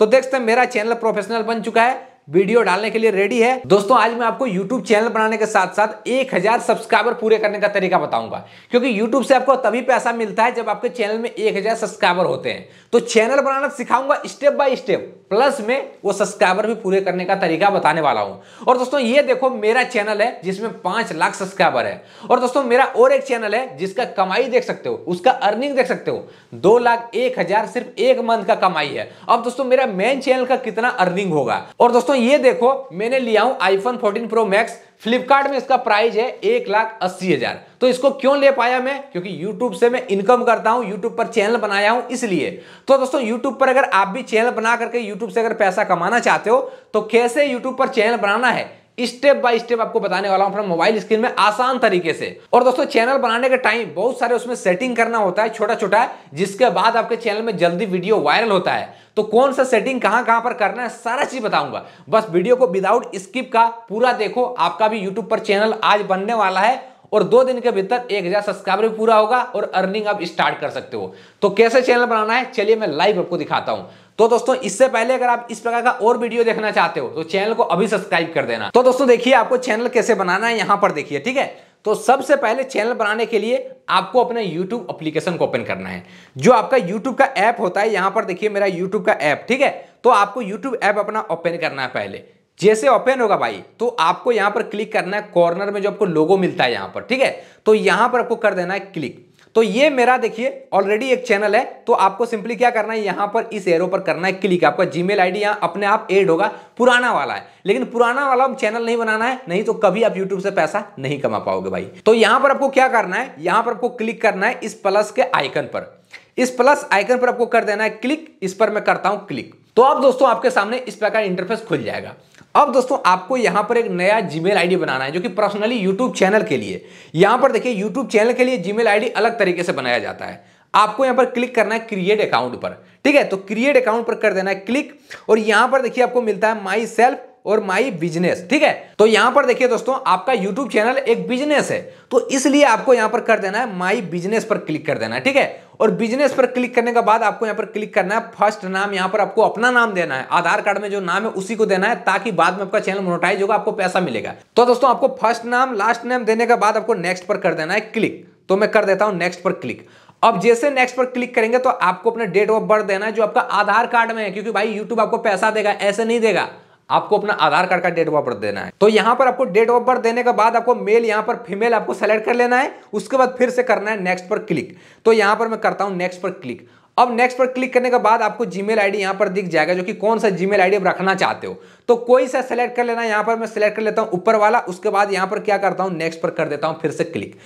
तो देख हैं मेरा चैनल प्रोफेशनल बन चुका है वीडियो डालने के लिए रेडी है दोस्तों आज मैं आपको यूट्यूब चैनल बनाने के साथ साथ एक हजार सब्सक्राइबर पूरे करने का तरीका बताऊंगा क्योंकि यूट्यूब से आपको तभी पैसा मिलता है जब आपके चैनल में एक हजार सब्सक्राइबर होते हैं तो चैनल बनाना सिखाऊंगा स्टेप बाय स्टेप प्लस में वो सब्सक्राइबर भी पूरे करने का तरीका बताने वाला हूँ और दोस्तों ये देखो मेरा चैनल है जिसमें पांच लाख सब्सक्राइबर है और दोस्तों मेरा और एक चैनल है जिसका कमाई देख सकते हो उसका अर्निंग देख सकते हो दो लाख एक हजार सिर्फ एक मंथ का कमाई है अब दोस्तों मेरा मेन चैनल का कितना अर्निंग होगा और दोस्तों ये देखो मैंने लिया हूं आईफोन 14 प्रो मैक्स फ्लिपकार्ट में इसका प्राइस है एक लाख अस्सी हजार तो इसको क्यों ले पाया मैं क्योंकि यूट्यूब से मैं इनकम करता हूं यूट्यूब पर चैनल बनाया हूं इसलिए तो दोस्तों यूट्यूब पर अगर आप भी चैनल बना करके यूट्यूब से अगर पैसा कमाना चाहते हो तो कैसे यूट्यूब पर चैनल बनाना है स्टेप बाय स्टेप आपको बताने वाला हूं अपना मोबाइल स्क्रीन में आसान तरीके से और दोस्तों चैनल बनाने के टाइम बहुत सारे उसमें सेटिंग करना होता है छोटा छोटा जिसके बाद आपके चैनल में जल्दी वीडियो वायरल होता है तो कौन सा सेटिंग कहां कहां पर करना है सारा चीज बताऊंगा बस वीडियो को विदाउट स्किप का पूरा देखो आपका भी यूट्यूब पर चैनल आज बनने वाला है और दो दिन के भीतर एक हजार सब्सक्राइबर पूरा होगा और अर्निंग आप स्टार्ट कर सकते हो तो कैसे चैनल बनाना है चलिए मैं लाइव आपको दिखाता हूं तो दोस्तों इससे पहले अगर आप इस प्रकार का और वीडियो देखना चाहते हो तो चैनल को अभी सब्सक्राइब कर देना तो दोस्तों देखिए आपको चैनल कैसे बनाना है यहां पर देखिए ठीक है तो सबसे पहले चैनल बनाने के लिए आपको अपने YouTube अप्लीकेशन को ओपन करना है जो आपका YouTube का ऐप होता है यहां पर देखिए मेरा YouTube का ऐप ठीक है तो आपको YouTube ऐप अपना ओपन करना है पहले जैसे ओपन होगा भाई तो आपको यहां पर क्लिक करना है कॉर्नर में जो आपको लोगो मिलता है यहां पर ठीक है तो यहां पर आपको कर देना है क्लिक तो ये मेरा देखिए ऑलरेडी एक चैनल है तो आपको सिंपली क्या करना है यहां पर इस एरो पर करना है क्लिक आपका जीमेल आईडी यहाँ अपने आप एड होगा पुराना वाला है लेकिन पुराना वाला चैनल नहीं बनाना है नहीं तो कभी आप यूट्यूब से पैसा नहीं कमा पाओगे भाई तो यहां पर आपको क्या करना है यहां पर आपको क्लिक करना है इस प्लस के आइकन पर इस प्लस आइकन पर आपको कर देना है क्लिक इस पर मैं करता हूं क्लिक तो अब दोस्तों आपके सामने इस प्रकार इंटरफेस खुल जाएगा अब दोस्तों आपको यहां पर एक नया जीमेल आईडी बनाना है जो कि पर्सनली यूट्यूब चैनल के लिए यहां पर देखिए यूट्यूब चैनल के लिए जीमेल आईडी अलग तरीके से बनाया जाता है आपको यहां पर क्लिक करना है क्रिएट अकाउंट पर ठीक है तो क्रिएट अकाउंट पर कर देना है क्लिक और यहां पर देखिए आपको मिलता है माई सेल्फ और माई बिजनेस ठीक है तो यहां पर देखिए दोस्तों आपका यूट्यूब चैनल एक बिजनेस है तो इसलिए आपको यहां पर कर देना है माई बिजनेस पर क्लिक कर देना है ठीक है और बिजनेस पर क्लिक करने के बाद आपको यहां पर क्लिक करना है फर्स्ट नाम यहां पर आपको अपना नाम देना है आधार कार्ड में जो नाम है उसी को देना है ताकि बाद में आपका चैनल मोनोटाइज होगा आपको पैसा मिलेगा तो दोस्तों आपको फर्स्ट नाम लास्ट नेम देने के बाद आपको नेक्स्ट पर कर देना है क्लिक तो मैं कर देता हूं नेक्स्ट पर क्लिक अब जैसे नेक्स्ट पर क्लिक करेंगे तो आपको अपना डेट ऑफ बर्थ देना है जो आपका आधार कार्ड में है क्योंकि भाई यूट्यूब आपको पैसा देगा ऐसे नहीं देगा आपको अपना आधार कार्ड का डेट ऑफ बर्थ देना है तो यहां पर आपको डेट ऑफ बर्थ देने के बाद आपको मेल यहां पर फीमेल आपको सेलेक्ट कर लेना है उसके बाद फिर से करना है नेक्स्ट पर क्लिक तो यहां पर मैं करता हूं नेक्स्ट पर क्लिक अब नेक्स्ट पर क्लिक करने के बाद आपको जीमेल आईडी यहां पर दिख जाएगा जो कि कौन सा जीमेल आईडी आप रखना चाहते हो तो कोई सा सेलेक्ट कर लेना यहां पर मैं सेलेक्ट कर लेता हूं ऊपर वाला उसके बाद यहां पर क्या करता हूं नेक्स्ट पर कर देता हूं फिर से क्लिक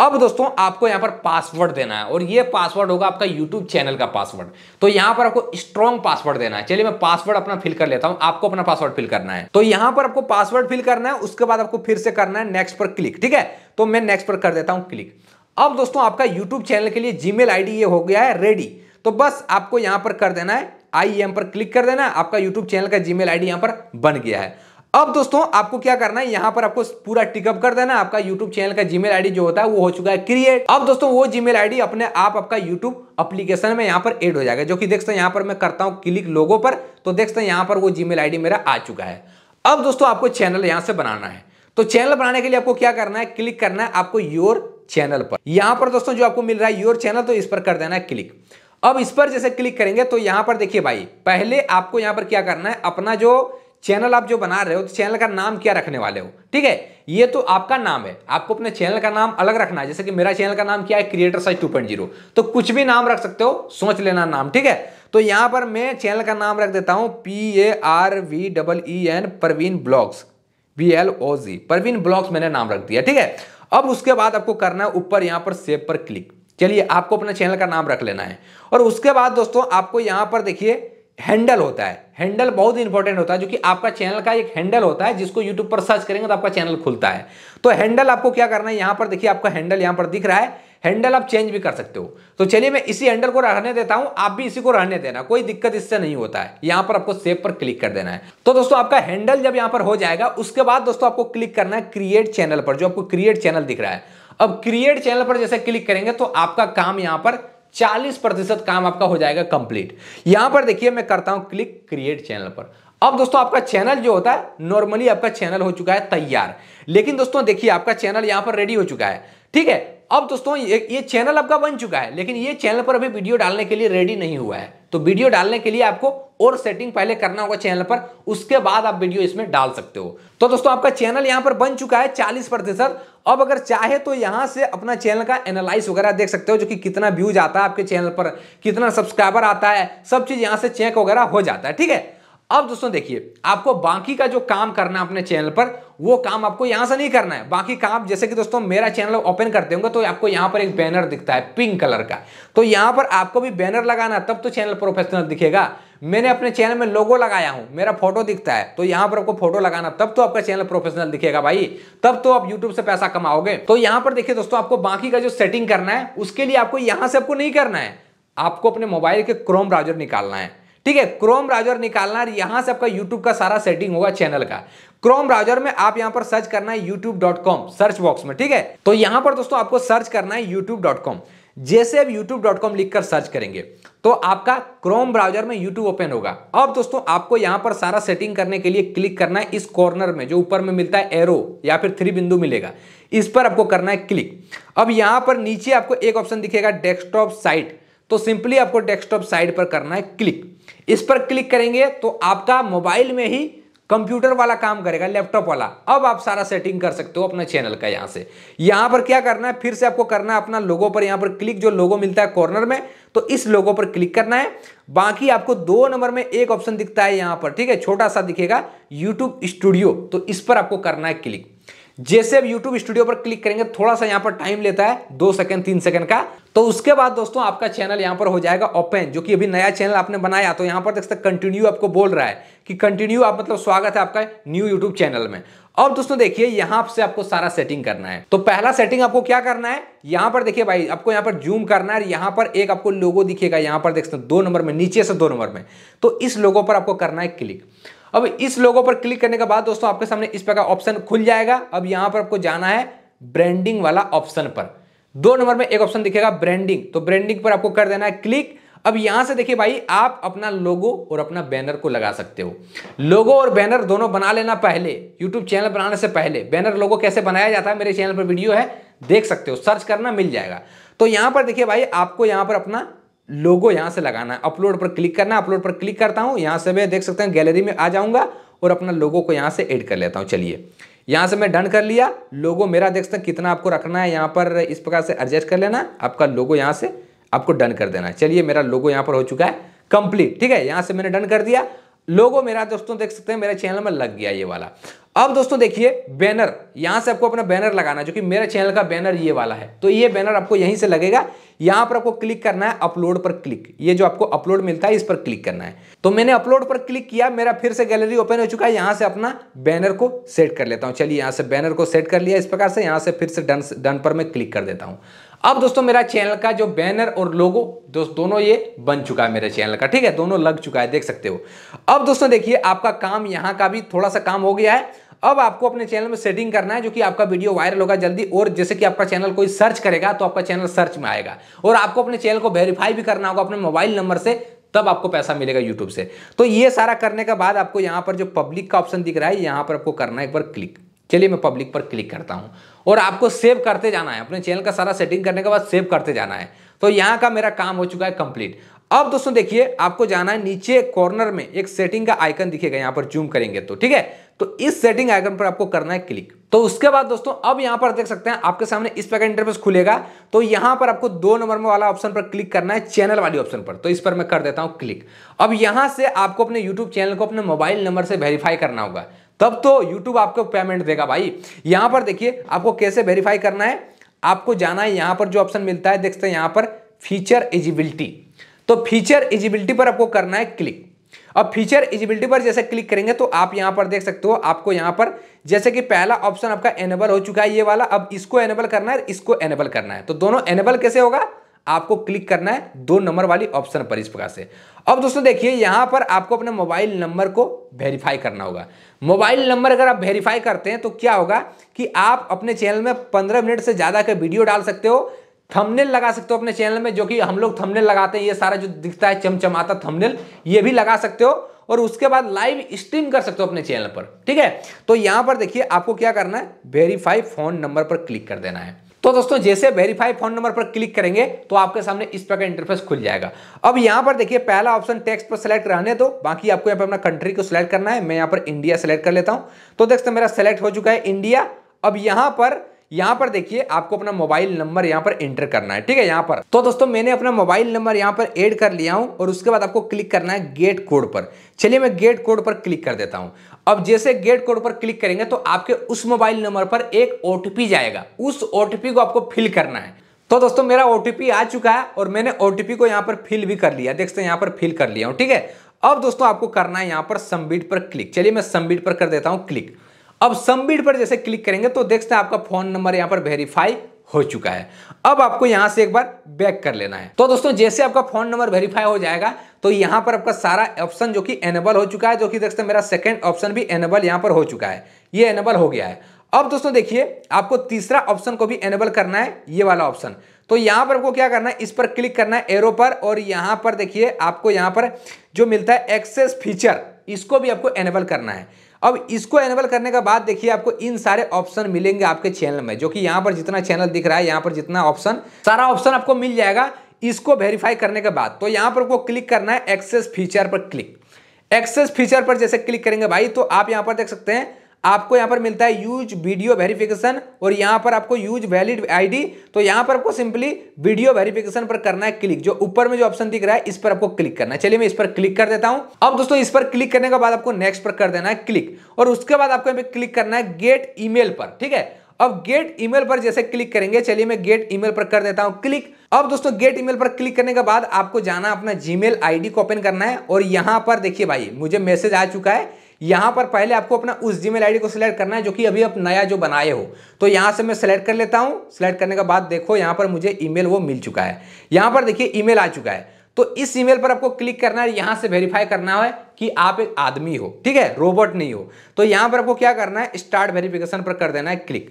अब दोस्तों आपको यहां पर पासवर्ड देना है और ये पासवर्ड होगा आपका यूट्यूब चैनल का पासवर्ड तो यहां पर आपको स्ट्रॉन्ग पासवर्ड देना है चलिए मैं पासवर्ड अपना फिल कर लेता हूं आपको अपना पासवर्ड फिल करना है तो यहां पर आपको पासवर्ड फिल करना है उसके बाद आपको फिर से करना है नेक्स्ट पर क्लिक ठीक है तो मैं नेक्स्ट पर कर देता हूं क्लिक अब दोस्तों आपका यूट्यूब चैनल के लिए जीमेल आईडी ये हो गया है रेडी तो बस आपको यहां पर कर देना है आई एम पर क्लिक कर देना आपका यूट्यूब चैनल का जीमेल आई यहां पर बन गया है अब दोस्तों आपको क्या करना है यहाँ पर आपको पूरा टिकअप कर देना आपका यूट्यूब चैनल का जीमेल आईडी जो होता है वो हो चुका है क्रिएट अब दोस्तों वो जीमेल आईडी अपने आप आपका यूट्यूब अप्लीकेशन में यहाँ पर एड हो जाएगा जो कि देखते हैं यहाँ पर मैं करता हूँ क्लिक लोगों पर तो देखते हैं यहाँ पर वो जीमेल आईडी मेरा आ चुका है अब दोस्तों आपको चैनल यहाँ से बनाना है तो चैनल बनाने के लिए आपको क्या करना है क्लिक करना है आपको योर चैनल पर यहाँ पर दोस्तों जो आपको मिल रहा है योर चैनल तो इस पर कर देना है क्लिक अब इस पर जैसे क्लिक करेंगे तो यहाँ पर देखिए भाई पहले आपको यहाँ पर क्या करना है अपना जो चैनल आप जो बना रहे हो तो चैनल का नाम क्या रखने वाले हो ठीक है ये तो आपका नाम है आपको अपने चैनल का नाम अलग रखना है जैसे कि मेरा चैनल का नाम क्या है क्रिएटर साइज 2.0 तो कुछ भी नाम रख सकते हो सोच लेना नाम ठीक है तो यहां पर मैं चैनल का नाम रख देता हूं P A R V double E N Parveen blogs B L O G Parveen blogs मैंने नाम रख दिया ठीक है अब उसके बाद आपको करना है ऊपर यहाँ पर सेव पर क्लिक चलिए आपको अपने चैनल का नाम रख लेना है और उसके बाद दोस्तों आपको यहाँ पर देखिए हैंडल होता है हैंडल बहुत इंपॉर्टेंट होता है जो कि आपका चैनल का एक हैंडल होता है जिसको यूट्यूब पर सर्च करेंगे तो आपका चैनल खुलता है तो हैंडल आपको क्या करना है यहां पर देखिए आपका हैंडल यहां पर दिख रहा है हैंडल आप चेंज भी कर सकते हो तो चलिए मैं इसी हैंडल को रहने देता हूं आप भी इसी को रहने देना कोई दिक्कत इससे नहीं होता है यहां पर आपको सेव पर क्लिक कर देना है तो दोस्तों आपका हैंडल जब यहां पर हो जाएगा उसके बाद दोस्तों आपको क्लिक करना है क्रिएट चैनल पर जो आपको क्रिएट चैनल दिख रहा है अब क्रिएट चैनल पर जैसे क्लिक करेंगे तो आपका काम यहां पर 40 प्रतिशत काम आपका हो जाएगा कंप्लीट यहां पर देखिए मैं करता हूं क्लिक क्रिएट चैनल पर अब दोस्तों आपका चैनल जो होता है नॉर्मली आपका चैनल हो चुका है तैयार लेकिन दोस्तों देखिए आपका चैनल यहां पर रेडी हो चुका है ठीक है अब दोस्तों ये, ये चैनल आपका बन चुका है लेकिन ये चैनल पर अभी वीडियो डालने के लिए रेडी नहीं हुआ है तो वीडियो डालने के लिए आपको और सेटिंग पहले करना होगा चैनल पर उसके बाद आप वीडियो इसमें डाल सकते हो तो दोस्तों आपका चैनल यहां पर बन चुका है चालीस प्रतिशत अब अगर चाहे तो यहां से अपना चैनल का एनालाइज वगैरह देख सकते हो जो कि कितना व्यूज आता है आपके चैनल पर कितना सब्सक्राइबर आता है सब चीज यहां से चेक वगैरह हो जाता है ठीक है अब दोस्तों देखिए आपको बाकी का जो काम करना है अपने चैनल पर वो काम आपको यहां से नहीं करना है बाकी काम जैसे कि दोस्तों मेरा चैनल ओपन करते होंगे तो आपको यहां पर एक बैनर दिखता है पिंक कलर का तो यहां पर आपको भी बैनर लगाना है तब तो चैनल प्रोफेशनल दिखेगा मैंने अपने चैनल में लोगो लगाया हूं मेरा फोटो दिखता है तो यहाँ पर आपको फोटो लगाना तब तो आपका चैनल प्रोफेशनल दिखेगा भाई तब तो आप यूट्यूब से पैसा कमाओगे तो यहाँ पर देखिए दोस्तों आपको बाकी का जो सेटिंग करना है उसके लिए आपको यहां से आपको नहीं करना है आपको अपने मोबाइल के क्रोम ब्राउजर निकालना है ठीक है क्रोम ब्राउजर निकालना है यहां से आपका यूट्यूब का सारा सेटिंग होगा चैनल का क्रोम ब्राउजर में आप यहां पर सर्च करना है कॉम सर्च बॉक्स में ठीक है तो यहां पर दोस्तों आपको सर्च करना है कॉम जैसे आप youtube.com लिखकर सर्च करेंगे तो आपका क्रोम ब्राउजर में यूट्यूब ओपन होगा अब दोस्तों आपको यहां पर सारा सेटिंग करने के लिए क्लिक करना है इस कॉर्नर में जो ऊपर में मिलता है एरो या फिर थ्री बिंदु मिलेगा इस पर आपको करना है क्लिक अब यहां पर नीचे आपको एक ऑप्शन दिखेगा डेस्कटॉप साइट तो सिंपली आपको डेस्कटॉप साइट पर करना है क्लिक इस पर क्लिक करेंगे तो आपका मोबाइल में ही कंप्यूटर वाला काम करेगा लैपटॉप वाला अब आप सारा सेटिंग कर सकते हो अपने चैनल का यहां से यहां पर क्या करना है फिर से आपको करना है अपना लोगों पर यहां पर क्लिक जो लोगो मिलता है कॉर्नर में तो इस लोगों पर क्लिक करना है बाकी आपको दो नंबर में एक ऑप्शन दिखता है यहां पर ठीक है छोटा सा दिखेगा यूट्यूब स्टूडियो तो इस पर आपको करना है क्लिक जैसे आप YouTube स्टूडियो पर क्लिक करेंगे थोड़ा सा यहाँ पर टाइम लेता है दो सेकंड तीन सेकंड का तो उसके बाद दोस्तों आपका चैनल यहाँ पर हो जाएगा ओपन जो कि अभी नया चैनल आपने बनाया तो यहाँ पर देख सकते कंटिन्यू आपको बोल रहा है कि कंटिन्यू आप मतलब स्वागत है आपका न्यू यूट्यूब चैनल में अब दोस्तों देखिए यहां से आपको सारा सेटिंग करना है तो पहला सेटिंग आपको क्या करना है यहां पर देखिए भाई आपको यहां पर जूम करना है यहां पर एक आपको लोगो दिखेगा यहां पर देख सकते दो नंबर में नीचे से दो नंबर में तो इस लोगो पर आपको करना है क्लिक अब इस लोगों पर क्लिक करने के बाद दोस्तों आपके सामने इस प्रकार ऑप्शन खुल जाएगा अब यहां पर आपको जाना है ब्रांडिंग वाला ऑप्शन पर दो नंबर में एक ऑप्शन दिखेगा ब्रांडिंग तो ब्रांडिंग पर आपको कर देना है क्लिक अब यहां से देखिए भाई आप अपना लोगो और अपना बैनर को लगा सकते हो लोगो और बैनर दोनों बना लेना पहले यूट्यूब चैनल बनाने से पहले बैनर लोगो कैसे बनाया जाता है मेरे चैनल पर वीडियो है देख सकते हो सर्च करना मिल जाएगा तो यहां पर देखिए भाई आपको यहां पर अपना लोगो यहां से लगाना है अपलोड पर क्लिक करना अपलोड पर क्लिक करता हूं यहां से मैं देख सकते हैं गैलरी में आ जाऊंगा और अपना लोगो को यहां से एड कर लेता हूं चलिए यहां से मैं डन कर लिया लोगो मेरा देख सकते हैं कितना आपको रखना है यहां पर इस प्रकार से एडजस्ट कर लेना आपका लोगो यहां से आपको डन कर देना है चलिए मेरा लोगो यहां पर हो चुका है कंप्लीट ठीक है यहां से मैंने डन कर दिया लोगो मेरा दोस्तों देख सकते हैं मेरे चैनल में लग गया ये वाला अब दोस्तों देखिए बैनर यहां से आपको अपना बैनर लगाना जो कि मेरे चैनल का बैनर ये वाला है तो ये बैनर आपको यहीं से लगेगा यहां पर आपको क्लिक करना है अपलोड पर क्लिक ये जो आपको अपलोड मिलता है इस पर क्लिक करना है तो मैंने अपलोड पर क्लिक किया मेरा फिर से गैलरी ओपन हो चुका है यहां से अपना बैनर को सेट कर लेता हूं चलिए यहां से बैनर को सेट कर लिया इस प्रकार से यहां से फिर से डन डन पर मैं क्लिक कर देता हूं अब दोस्तों मेरा चैनल का जो बैनर और लोगो दोस्त दोनों ये बन चुका है मेरे चैनल का ठीक है दोनों लग चुका है देख सकते हो अब दोस्तों देखिए आपका काम यहाँ का भी थोड़ा सा काम हो गया है अब आपको अपने चैनल में सेटिंग करना है जो कि आपका वीडियो वायरल होगा जल्दी और जैसे कि आपका चैनल कोई सर्च करेगा तो आपका चैनल सर्च में आएगा और आपको अपने चैनल को वेरीफाई भी करना होगा अपने मोबाइल नंबर से तब आपको पैसा मिलेगा यूट्यूब से तो ये सारा करने के बाद आपको यहाँ पर जो पब्लिक का ऑप्शन दिख रहा है यहाँ पर आपको करना है एक बार क्लिक चलिए मैं पब्लिक पर क्लिक करता हूँ और आपको सेव करते जाना है अपने चैनल का सारा सेटिंग करने के बाद सेव करते जाना है तो यहाँ का मेरा काम हो चुका है कंप्लीट अब दोस्तों देखिए आपको जाना है नीचे कॉर्नर में एक सेटिंग का आइकन दिखेगा यहाँ पर जूम करेंगे तो ठीक है तो इस सेटिंग आइकन पर आपको करना है क्लिक तो उसके बाद दोस्तों अब यहाँ पर देख सकते हैं आपके सामने इस प्रकार इंटरफेस खुलेगा तो यहाँ पर आपको दो नंबर में वाला ऑप्शन पर क्लिक करना है चैनल वाली ऑप्शन पर तो इस पर मैं कर देता हूँ क्लिक अब यहाँ से आपको अपने यूट्यूब चैनल को अपने मोबाइल नंबर से वेरीफाई करना होगा तब तो यूट्यूब आपको पेमेंट देगा भाई यहां पर देखिए आपको कैसे वेरीफाई करना है आपको जाना है यहां पर जो ऑप्शन मिलता है देखते हैं यहां पर फीचर एजिबिलिटी तो फीचर एजिबिलिटी पर आपको करना है क्लिक अब फीचर एजिबिलिटी पर जैसे क्लिक करेंगे तो आप यहां पर देख सकते हो आपको यहां पर जैसे कि पहला ऑप्शन आपका एनेबल हो चुका है ये वाला अब इसको एनेबल करना है इसको एनेबल करना है तो दोनों एनेबल कैसे होगा आपको क्लिक करना है दो नंबर वाली ऑप्शन पर इस प्रकार से अब दोस्तों देखिए यहां पर आपको अपने मोबाइल नंबर को वेरीफाई करना होगा मोबाइल नंबर अगर आप वेरीफाई करते हैं तो क्या होगा कि आप अपने चैनल में पंद्रह मिनट से ज़्यादा का वीडियो डाल सकते हो थंबनेल लगा सकते हो अपने चैनल में जो कि हम लोग थंबनेल लगाते हैं ये सारा जो दिखता है चमचमाता थंबनेल ये भी लगा सकते हो और उसके बाद लाइव स्ट्रीम कर सकते हो अपने चैनल पर ठीक है तो यहां पर देखिए आपको क्या करना है वेरीफाई फोन नंबर पर क्लिक कर देना है तो दोस्तों जैसे वेरीफाई फोन नंबर पर क्लिक करेंगे तो आपके सामने इस प्रकार इंटरफेस खुल जाएगा अब यहां पर देखिए पहला ऑप्शन टेक्स्ट पर सिलेक्ट रहने दो बाकी आपको यहां पर अपना कंट्री को सिलेक्ट करना है मैं यहां पर इंडिया सेलेक्ट कर लेता हूं तो देखते मेरा सेलेक्ट हो चुका है इंडिया अब यहां पर यहां पर देखिए आपको अपना मोबाइल नंबर यहां पर एंटर करना है ठीक है यहां पर तो दोस्तों मैंने अपना मोबाइल नंबर यहां पर एड कर लिया हूं और उसके बाद आपको क्लिक करना है गेट कोड पर चलिए मैं गेट कोड पर क्लिक कर देता हूं अब जैसे गेट कोड पर क्लिक करेंगे तो आपके उस मोबाइल नंबर पर एक ओटीपी जाएगा उस ओटीपी को आपको फिल करना है तो दोस्तों मेरा ओटीपी आ चुका है और मैंने ओटीपी को यहां पर फिल भी कर लिया देखते हैं यहां पर फिल कर लिया हूं ठीक है अब दोस्तों आपको करना है यहां पर सबमिट पर क्लिक चलिए मैं सबमिट पर कर देता हूं क्लिक अब सबमिट पर जैसे क्लिक करेंगे तो देखते हैं आपका फोन नंबर यहां पर वेरीफाई हो चुका है अब आपको यहां से एक बार बैक कर लेना है तो दोस्तों जैसे आपका फोन नंबर वेरीफाई हो जाएगा तो यहां पर आपका सारा ऑप्शन जो कि एनेबल हो चुका है जो कि देखते हैं मेरा सेकंड ऑप्शन भी एनेबल यहां पर हो चुका है ये एनेबल हो गया है अब दोस्तों देखिए आपको तीसरा ऑप्शन को भी एनेबल करना है ये वाला ऑप्शन तो यहां पर आपको क्या करना है इस पर क्लिक करना है एरो पर और यहां पर देखिए आपको यहां पर जो मिलता है एक्सेस फीचर इसको भी आपको एनेबल करना है अब इसको एनेबल करने के बाद देखिए आपको इन सारे ऑप्शन मिलेंगे आपके चैनल में जो कि यहां पर जितना चैनल दिख रहा है यहां पर जितना ऑप्शन सारा ऑप्शन आपको मिल जाएगा इसको वेरीफाई करने के बाद तो यहां पर क्लिक करना है एक्सेस फीचर पर क्लिक एक्सेस फीचर पर जैसे क्लिक करेंगे भाई तो आप यहां पर देख सकते हैं आपको यहां पर मिलता है यूज वीडियो वेरिफिकेशन और यहाँ पर आपको यूज वैलिड आईडी तो यहां पर आपको सिंपली वीडियो वेरिफिकेशन पर करना है क्लिक जो ऊपर में जो ऑप्शन दिख रहा है इस पर आपको क्लिक करना है चलिए मैं इस पर क्लिक कर देता हूं अब दोस्तों इस पर क्लिक करने के बाद आपको नेक्स्ट पर कर देना है क्लिक और उसके बाद आपको क्लिक करना है गेट ई पर ठीक है अब गेट ईमेल पर जैसे क्लिक करेंगे चलिए मैं गेट ईमेल पर कर देता हूं क्लिक अब दोस्तों गेट ईमेल पर क्लिक करने के बाद आपको जाना अपना जीमेल आईडी को ओपन करना है और यहां पर देखिए भाई मुझे मैसेज आ चुका है यहां पर पहले आपको अपना उस जी मेल को सिलेक्ट करना है जो कि अभी आप नया जो बनाए हो तो यहां से मैं सिलेक्ट कर लेता हूं सिलेक्ट करने के बाद देखो यहाँ पर मुझे ईमेल वो मिल चुका है यहां पर देखिए ईमेल आ चुका है तो इस ईमेल पर आपको क्लिक करना है यहां से वेरीफाई करना है कि आप एक आदमी हो ठीक है रोबोट नहीं हो तो यहाँ पर आपको क्या करना है स्टार्ट वेरिफिकेशन पर कर देना है क्लिक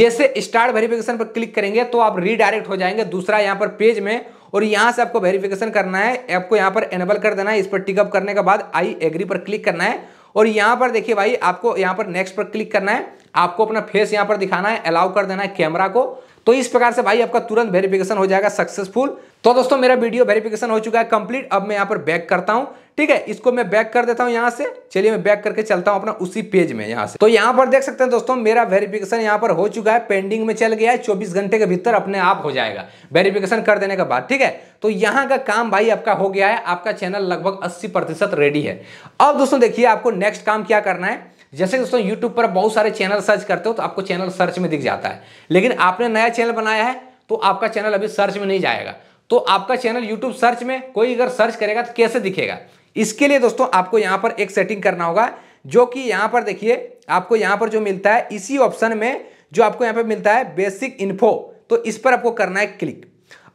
जैसे स्टार्ट वेरिफिकेशन पर क्लिक करेंगे तो आप रीडायरेक्ट हो जाएंगे दूसरा यहाँ पर पेज में और यहां से आपको वेरिफिकेशन करना है आपको यहां पर एनेबल कर देना है इस पर टिकअप करने के बाद आई एग्री पर क्लिक करना है और यहां पर देखिए भाई आपको यहां पर नेक्स्ट पर क्लिक करना है आपको अपना फेस यहां पर दिखाना है अलाउ कर देना है कैमरा को तो इस प्रकार से भाई आपका तुरंत वेरिफिकेशन हो जाएगा सक्सेसफुल तो दोस्तों मेरा वीडियो वेरिफिकेशन हो चुका है कंप्लीट अब मैं यहाँ पर बैक करता हूं ठीक है इसको मैं बैक कर देता हूं यहां से चलिए मैं बैक करके चलता हूं अपना उसी पेज में यहां से तो यहां पर देख सकते हैं दोस्तों मेरा वेरिफिकेशन यहां पर हो चुका है पेंडिंग में चल गया है चौबीस घंटे के भीतर अपने आप हो जाएगा वेरिफिकेशन कर देने के बाद ठीक है तो यहां का काम भाई आपका हो गया है आपका चैनल लगभग 80 प्रतिशत रेडी है अब दोस्तों देखिए आपको नेक्स्ट काम क्या करना है जैसे दोस्तों यूट्यूब पर बहुत सारे चैनल सर्च करते हो तो आपको चैनल सर्च में दिख जाता है लेकिन आपने नया चैनल बनाया है तो आपका चैनल अभी सर्च में नहीं जाएगा तो आपका चैनल यूट्यूब सर्च में कोई अगर सर्च करेगा तो कैसे दिखेगा इसके लिए दोस्तों आपको यहां पर एक सेटिंग करना होगा जो कि यहां पर देखिए आपको यहां पर जो मिलता है इसी ऑप्शन में जो आपको यहां पर मिलता है बेसिक इन्फो तो इस पर आपको करना है क्लिक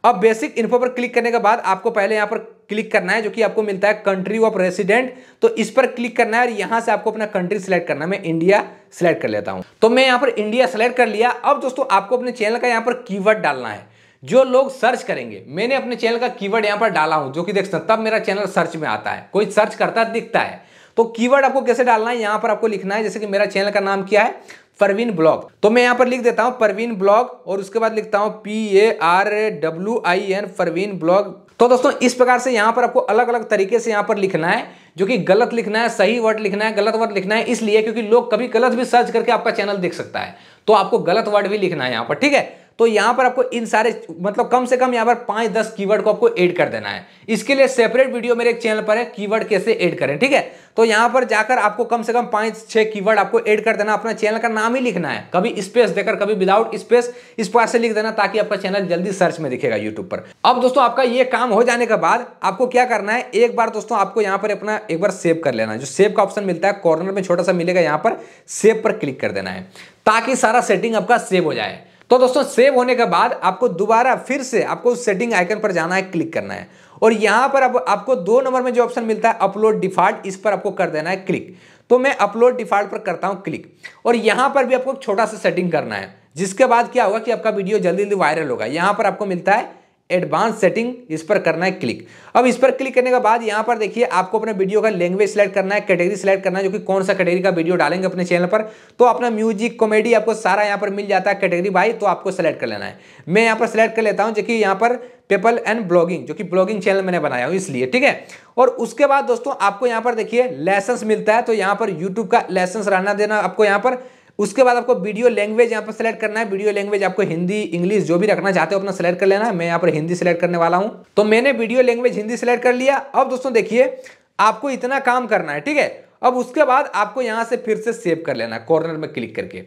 अब बेसिक इन्फो पर क्लिक करने के बाद आपको पहले यहां पर क्लिक करना है जो कि आपको मिलता है कंट्री ऑफ रेसिडेंट तो इस पर क्लिक करना है और यहां से आपको अपना कंट्री सिलेक्ट करना है मैं इंडिया सिलेक्ट कर लेता हूं तो मैं यहां पर इंडिया सेलेक्ट कर लिया अब दोस्तों आपको अपने चैनल का यहाँ पर कीवर्ड डालना है जो लोग सर्च करेंगे मैंने अपने चैनल का कीवर्ड यहाँ पर डाला हूं जो कि देख सकते तब मेरा चैनल सर्च में आता है कोई सर्च करता दिखता है तो कीवर्ड आपको कैसे डालना है यहाँ पर आपको लिखना है जैसे कि मेरा चैनल का नाम क्या है परवीन ब्लॉग तो मैं यहां पर लिख देता हूँ परवीन ब्लॉग और उसके बाद लिखता हूँ P A R W I N Parveen blog तो दोस्तों इस प्रकार से यहाँ पर आपको अलग अलग तरीके से यहाँ पर लिखना है जो कि गलत लिखना है सही वर्ड लिखना है गलत वर्ड लिखना है इसलिए क्योंकि लोग कभी गलत भी सर्च करके आपका चैनल देख सकता है तो आपको गलत वर्ड भी लिखना है यहाँ पर ठीक है तो यहां पर आपको इन सारे मतलब कम से कम यहाँ पर पांच दस कीवर्ड को आपको ऐड कर देना है इसके लिए सेपरेट वीडियो मेरे एक चैनल पर है कीवर्ड कैसे ऐड करें ठीक है तो यहां पर जाकर आपको कम से कम पांच छह कीवर्ड आपको ऐड कर देना अपना चैनल का नाम ही लिखना है कभी स्पेस देकर कभी विदाउट स्पेस इस प्रकार से लिख देना ताकि आपका चैनल जल्दी सर्च में दिखेगा यूट्यूब पर अब दोस्तों आपका ये काम हो जाने के बाद आपको क्या करना है एक बार दोस्तों आपको यहां पर अपना एक बार सेव कर लेना है जो सेव का ऑप्शन मिलता है कॉर्नर में छोटा सा मिलेगा यहां पर सेव पर क्लिक कर देना है ताकि सारा सेटिंग आपका सेव हो जाए तो दोस्तों सेव होने के बाद आपको दोबारा फिर से आपको उस सेटिंग आइकन पर जाना है क्लिक करना है और यहां पर अब आपको दो नंबर में जो ऑप्शन मिलता है अपलोड डिफॉल्ट इस पर आपको कर देना है क्लिक तो मैं अपलोड डिफॉल्ट पर करता हूं क्लिक और यहां पर भी आपको छोटा सा सेटिंग करना है जिसके बाद क्या होगा कि आपका वीडियो जल्दी जल्दी वायरल होगा यहां पर आपको मिलता है एडवांस सेटिंग इस पर करना है क्लिक अब इस पर क्लिक करने के बाद यहां पर देखिए आपको अपने वीडियो का लैंग्वेज सेलेक्ट करना है कैटेगरी सेलेक्ट करना है जो कि कौन सा कैटेगरी का वीडियो डालेंगे अपने चैनल पर तो अपना म्यूजिक कॉमेडी आपको सारा यहां पर मिल जाता है कैटेगरी बाई तो आपको सेलेक्ट कर लेना है मैं यहां पर सेलेक्ट कर लेता हूं जो कि यहां पर पेपल एंड ब्लॉगिंग जो कि ब्लॉगिंग चैनल मैंने बनाया हूं इसलिए ठीक है और उसके बाद दोस्तों आपको यहां पर देखिए लाइसेंस मिलता है तो यहां पर यूट्यूब का लाइसेंस रहना देना आपको यहां पर उसके बाद आपको वीडियो लैंग्वेज यहाँ पर सेलेक्ट करना है वीडियो लैंग्वेज आपको हिंदी इंग्लिश जो भी रखना चाहते हो अपना सेलेक्ट कर लेना है मैं यहाँ पर हिंदी सेलेक्ट करने वाला हूँ तो मैंने वीडियो लैंग्वेज हिंदी सेलेक्ट कर लिया अब दोस्तों देखिए आपको इतना काम करना है ठीक है अब उसके बाद आपको यहाँ से फिर से सेव कर लेना है कॉर्नर में क्लिक करके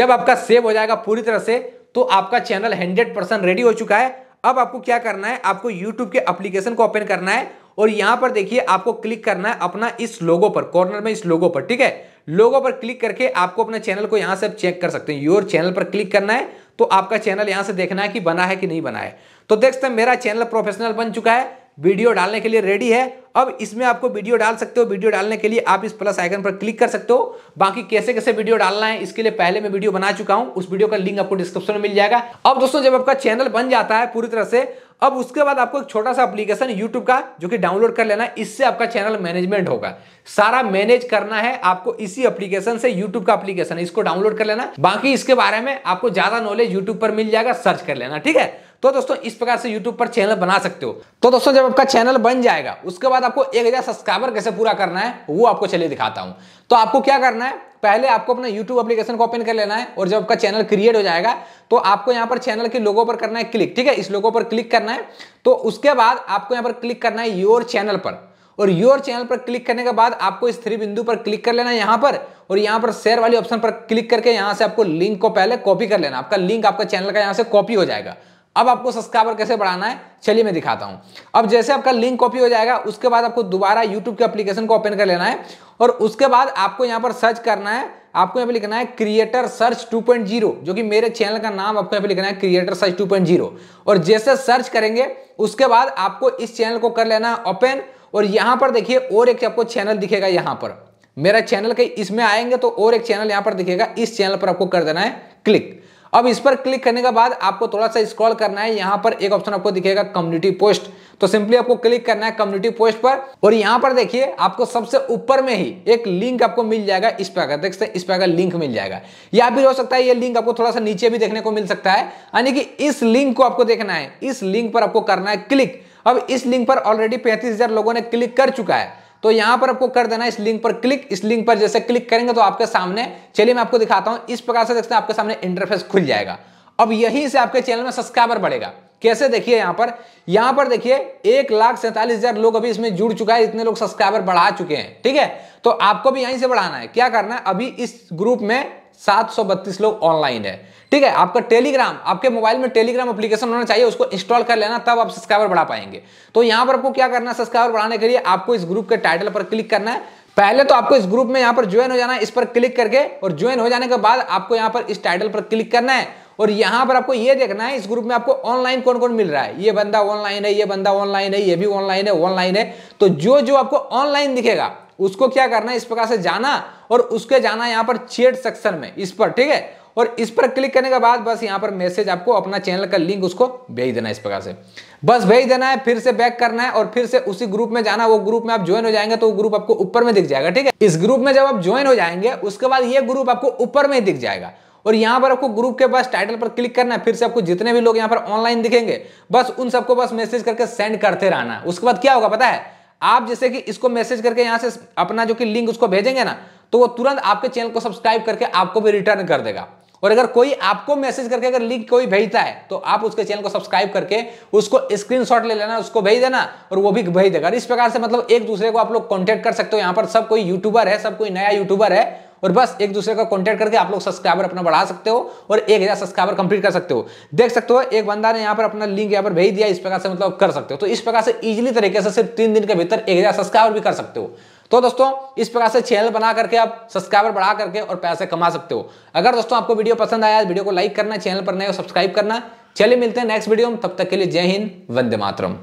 जब आपका सेव हो जाएगा पूरी तरह से तो आपका चैनल हंड्रेड परसेंट रेडी हो चुका है अब आपको क्या करना है आपको यूट्यूब के अप्लीकेशन को ओपन करना है और यहाँ पर देखिए आपको क्लिक करना है अपना इस लोगो पर कॉर्नर में इस लोगो पर ठीक है लोगों पर क्लिक करके आपको अपने चैनल को यहां से चेक कर सकते हैं योर चैनल पर क्लिक करना है तो आपका चैनल यहां से देखना है कि बना है कि नहीं बना है तो देख सकते मेरा चैनल प्रोफेशनल बन चुका है वीडियो डालने के लिए रेडी है अब इसमें आपको वीडियो डाल सकते हो वीडियो डालने के लिए आप इस प्लस आइकन पर क्लिक कर सकते हो बाकी कैसे कैसे वीडियो डालना है इसके लिए पहले मैं वीडियो बना चुका हूं उस वीडियो का लिंक आपको डिस्क्रिप्शन में मिल जाएगा अब दोस्तों जब आपका चैनल बन जाता है पूरी तरह से अब उसके बाद आपको एक छोटा सा एप्लीकेशन यूट्यूब का जो कि डाउनलोड कर लेना है इससे आपका चैनल मैनेजमेंट होगा सारा मैनेज करना है आपको इसी एप्लीकेशन से यूट्यूब का एप्लीकेशन इसको डाउनलोड कर लेना बाकी इसके बारे में आपको ज्यादा नॉलेज यूट्यूब पर मिल जाएगा सर्च कर लेना ठीक है तो दोस्तों इस प्रकार से यूट्यूब पर चैनल बना सकते हो तो दोस्तों जब आपका चैनल बन जाएगा उसके बाद आपको एक हजार सब्सक्राइबर कैसे पूरा करना है वो आपको चलिए दिखाता हूं तो आपको क्या करना है पहले आपको अपना YouTube एप्लीकेशन को ओपन कर लेना है और जब आपका चैनल क्रिएट हो जाएगा तो आपको यहां पर चैनल के लोगों पर करना है क्लिक ठीक है इस लोगों पर क्लिक करना है तो उसके बाद आपको यहाँ पर क्लिक करना है योर चैनल पर और योर चैनल पर क्लिक करने के बाद आपको इस थ्री बिंदु पर क्लिक कर लेना है यहाँ पर और यहाँ पर शेयर वाली ऑप्शन पर क्लिक करके यहाँ से आपको लिंक को पहले कॉपी कर लेना आपका लिंक आपका चैनल का यहाँ से कॉपी हो जाएगा अब आपको सब्सक्राइबर कैसे बढ़ाना है चलिए मैं दिखाता हूं अब जैसे आपका लिंक कॉपी हो जाएगा उसके बाद आपको दोबारा यूट्यूब के एप्लीकेशन को ओपन कर लेना है और उसके बाद आपको यहां पर सर्च करना है आपको यहां पर लिखना है क्रिएटर सर्च 2.0 जो कि मेरे चैनल का नाम आपको यहां पर लिखना है क्रिएटर सर्च 2.0 और जैसे सर्च करेंगे उसके बाद आपको इस चैनल को कर लेना है ओपन और यहां पर देखिए और एक आपको चैनल दिखेगा यहां पर मेरा चैनल के इसमें आएंगे तो और एक चैनल यहां पर दिखेगा इस चैनल पर आपको कर देना है क्लिक अब इस पर क्लिक करने के बाद आपको थोड़ा सा स्क्रॉल करना है यहाँ पर एक ऑप्शन आपको दिखेगा कम्युनिटी पोस्ट तो सिंपली आपको क्लिक करना है कम्युनिटी पोस्ट पर और यहाँ पर देखिए आपको सबसे ऊपर में ही एक लिंक आपको मिल जाएगा इस पर अगर देख सकते इस पर अगर लिंक मिल जाएगा या फिर हो सकता है ये लिंक आपको थोड़ा सा नीचे भी देखने को मिल सकता है यानी कि इस लिंक को आपको देखना है इस लिंक पर आपको करना है क्लिक अब इस लिंक पर ऑलरेडी पैंतीस लोगों ने क्लिक कर चुका है तो यहां पर आपको कर देना इस लिंक पर क्लिक इस लिंक पर जैसे क्लिक करेंगे तो आपके सामने चलिए मैं आपको दिखाता हूं इस प्रकार से देखते हैं आपके सामने इंटरफेस खुल जाएगा अब यही से आपके चैनल में सब्सक्राइबर बढ़ेगा कैसे देखिए यहां पर यहां पर देखिए एक लाख सैंतालीस हजार लोग अभी इसमें जुड़ चुका है इतने लोग सब्सक्राइबर बढ़ा चुके हैं ठीक है तो आपको भी यहीं से बढ़ाना है क्या करना है अभी इस ग्रुप में 732 लोग ऑनलाइन है ठीक है आपका टेलीग्राम आपके मोबाइल में टेलीग्राम एप्लीकेशन होना चाहिए उसको इंस्टॉल कर लेना तब आप सब्सक्राइबर बढ़ा पाएंगे तो यहां पर आपको क्या करना है सब्सक्राइबर बढ़ाने के लिए आपको इस ग्रुप के टाइटल पर क्लिक करना है पहले तो आपको इस ग्रुप में यहां पर ज्वाइन हो जाना है इस पर क्लिक करके और ज्वाइन हो जाने के बाद आपको यहां पर इस टाइटल पर क्लिक करना है और यहां पर आपको यह देखना है इस ग्रुप में आपको ऑनलाइन कौन कौन मिल रहा है ये बंदा ऑनलाइन है ये बंदा ऑनलाइन है ये भी ऑनलाइन है ऑनलाइन है तो जो जो आपको ऑनलाइन दिखेगा उसको क्या करना है इस प्रकार से जाना और उसके जाना यहाँ पर चेट सेक्शन में इस पर ठीक है और इस पर क्लिक करने के बाद बस यहाँ पर मैसेज आपको अपना चैनल का लिंक उसको भेज देना इस प्रकार से बस भेज देना है फिर से बैक करना है और फिर से उसी ग्रुप में जाना वो ग्रुप में आप ज्वाइन हो जाएंगे तो वो ग्रुप आपको ऊपर में दिख जाएगा ठीक है इस ग्रुप में जब आप ज्वाइन हो जाएंगे उसके बाद ये ग्रुप आपको ऊपर में ही दिख जाएगा और यहाँ पर आपको ग्रुप के पास टाइटल पर क्लिक करना है फिर से आपको जितने भी लोग यहाँ पर ऑनलाइन दिखेंगे बस उन सबको बस मैसेज करके सेंड करते रहना उसके बाद क्या होगा पता है आप जैसे कि इसको मैसेज करके यहां से अपना जो कि लिंक उसको भेजेंगे ना तो वो तुरंत आपके चैनल को सब्सक्राइब करके आपको भी रिटर्न कर देगा और अगर कोई आपको मैसेज करके अगर लिंक कोई भेजता है तो आप उसके चैनल को सब्सक्राइब करके उसको स्क्रीनशॉट ले लेना उसको भेज देना और वो भी भेज देगा इस प्रकार से मतलब एक दूसरे को आप लोग कॉन्टेक्ट कर सकते हो यहां पर सब कोई यूट्यूबर है सब कोई नया यूट्यूबर है और बस एक दूसरे का कॉन्टैक्ट करके आप लोग सब्सक्राइबर अपना बढ़ा सकते हो और एक हज़ार सब्सक्राइबर कंप्लीट कर सकते हो देख सकते हो एक बंदा ने यहाँ पर अपना लिंक यहाँ पर भेज दिया इस प्रकार से मतलब कर सकते हो तो इस प्रकार से इजिली तरीके से सिर्फ तीन दिन के भीतर एक हज़ार सब्सक्राइबर भी कर सकते हो तो दोस्तों इस प्रकार से चैनल बना करके आप सब्सक्राइबर बढ़ा करके और पैसे कमा सकते हो अगर दोस्तों आपको वीडियो पसंद आया वीडियो को लाइक करना चैनल पर नए सब्सक्राइब करना चलिए मिलते हैं नेक्स्ट वीडियो में तब तक के लिए जय हिंद वंदे मातरम